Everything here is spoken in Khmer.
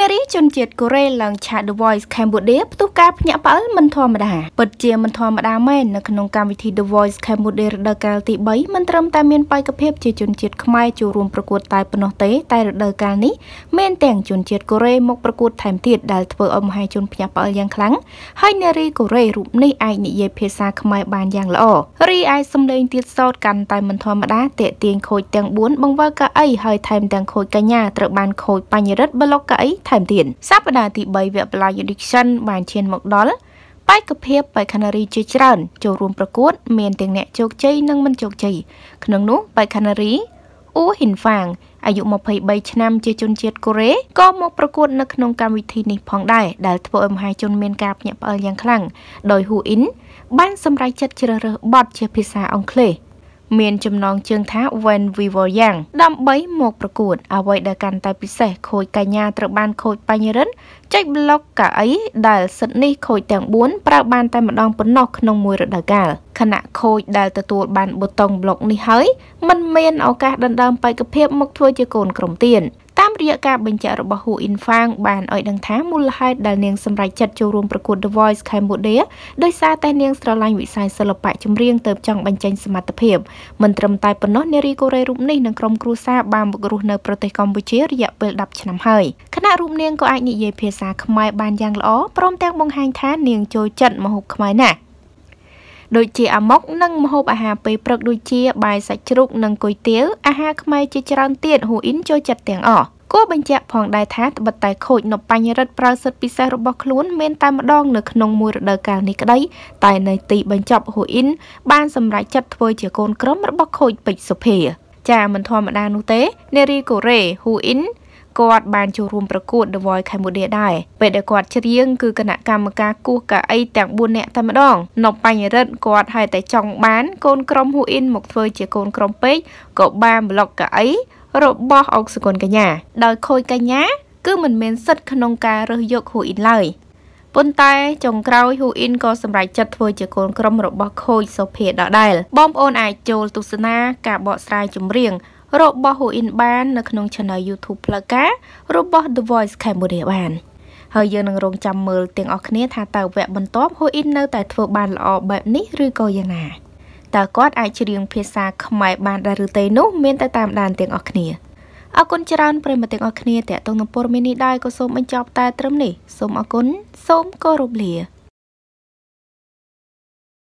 នារីជនជាតិកូរ៉េឡើងឆាក The Voice Cambodia ផ្ទុះការភ្ញាក់ផ្អើលមិនធម្មតាពិតជាមិនធម្មតាមែននៅក្នុងកម្មវិធី The Voice Cambodia រដូវកាលទី3មិនត្រឹមតែមានបេក្ខភាពជាជនជាតិខ្មែរចូលរួមប្រកួតតែប៉ុណ្ណោះទេតែរដូវកាលនេះមានទាំងជនជាតិកូរ៉េមកប្រកួតថែមទៀតដែលធ្វើឲ្យមហាជនភ្ញាក់ផ្អើលយ៉ាងខ្លាំងហើយនារីកូរ៉េរូបនេះអាចនិយាយភាសាខ្មែរបានយ៉ាងល្អរីឯសំឡេងទៀតសោតកាន់តែមិនធម្មតាតេទៀងខូចទាំង4បង្វើកៅអីហើយថែមទាំងខូចកញ្ញាត្រូវបានខូចបញ្ញរិទ្ធប្លុកកៅអីថែមទៀតសប្តាហ៍ទី3វគ្គបលា Education បានឈានមកដល់បេក្ខភាពបេក្ខនារីជាច្រើន ចូលរួមប្រកួតមានទាំងអ្នកជោគជ័យនិងមិនជោគជ័យក្នុងនោះបេក្ខនារីអ៊ូហ៊ីនហ្វាងអាយុ23ឆ្នាំជាជនជាតិកូរ៉េក៏មកប្រកួតនៅក្នុងកម្មវិធីនេះផងដែរដែលធ្វើឲ្យមហាជនមានការភ្ញាក់ផ្អើលយ៉ាងខ្លាំងដោយហ៊ូអ៊ីនបានសម្រេចចិត្តជ្រើសរើសបទជាភាសាអង់គ្លេសមានចំណងជើងថា When We Were Young ដើម្បីមកប្រកួតអ្វីដែលកាន់តែពិសេសខូចកញ្ញាត្រូវបាន ខូចបញ្ញរិនចុចប្លុកកៅអីដែលសិតនេះខូចទាំង4ប្រើបានតែម្ដងប៉ុណ្ណោះក្នុងមួយរដូវកាលខណៈខូចដែលទទួលបានប៊ូតុងប្លុកនេះហើយมันមានឱកាសដណ្ដើមបេក្ខភាពមកធ្វើជាកូនក្រុមទៀនរយៈការបញ្ជាក់របស់ Hu Infang បានឲ្យដឹងថាមូលហេតុដែលនាងសម្រេចចិត្តចូលរួមប្រកួត The Voice Cambodia ដោយសារតែនាងស្រឡាញ់វិស័យសិល្បៈចម្រៀងទៅចង់បញ្ចេញសមត្ថភាពមិនត្រឹមតែប៉ុណ្ណោះនារីកូរ៉េរូបនេះនិងក្រុមគ្រួសារបានមករស់នៅប្រទេសកម្ពុជារយៈពេល10ឆ្នាំហើយខណៈរូបនាងក៏អាចនិយាយភាសាខ្មែរបានយ៉ាងល្អព្រមទាំងបង្ហាញថានាងចូលចិត្តម្ហូបខ្មែរណាស់ដូចជាអាម៉ុកនិងម្ហូបអាហារពេលព្រឹកដូចជាបាយសាច់ជ្រូកនិងគុយទាវអាហារខ្មែរជាច្រើនទៀតហ៊ូអ៊ីនចូលចិត្តទាំងអស់គួរបញ្ជាក់ផងដែរថាត្បិតតែខូចនៅបញ្ញរិទ្ធប្រើសិទ្ធិពិសេសរបស់ខ្លួនមានតែម្ដង នៅក្នុងមួយរដូវកាលនេះក្តី តែនៅទីបញ្ចប់ហ៊ូអ៊ីនបានសម្រេចចិត្តធ្វើជាកូនក្រុមរបស់ខូចពេជ្រសុភា ចាមិនធម្មតានោះទេនារីកូរ៉េហ៊ូអ៊ីនគាត់បានចូលរួមប្រកួត The Voice Cambodia ដែរពេលដែលគាត់ច្រៀង គឺគណៈកម្មការគោះកៅអីទាំង4នាក់តែម្ដងនៅបញ្ញរិទ្ធគាត់ហើយតែចង់បានកូនក្រុមហ៊ូអ៊ីនមកធ្វើជាកូនក្រុមពេកក៏បានប្លុកកៅអីរបស់អុកសុគន្ធកញ្ញាដោយខូចកញ្ញាគឺមិនមានសិទ្ធិក្នុងការរើសយកហ៊ូអ៊ីនឡើយប៉ុន្តែចុងក្រោយហ៊ូអ៊ីនក៏សម្រេចចិត្តធ្វើជាកូនក្រុមរបស់ខូចសូភីដដែលបងប្អូនអាចចូលទស្សនាការបកស្រាយចម្រៀងរបស់ហ៊ូអ៊ីនបាន នៅក្នុង Channel YouTube ផ្លូវការ របស់ The Voice Cambodia បានហើយយើងនឹងរងចាំមើលទាំងអស់គ្នាថាតើវគ្គបន្ទាប់ហ៊ូអ៊ីននៅតែធ្វើបានល្អបែបនេះឬក៏យ៉ាងណាតើគាត់អាចច្រៀងភាសាខ្មែរបានដែរឬទេនោះមានតែតាមដានទាំងអស់គ្នាអរគុណច្រើនប្រិយមិត្តទាំងអស់គ្នាតេតងនឹងព័ត៌មាននេះដែរក៏សូមបញ្ចប់ តែត្រឹមនេះសូមអរគុណសូមគោរពលា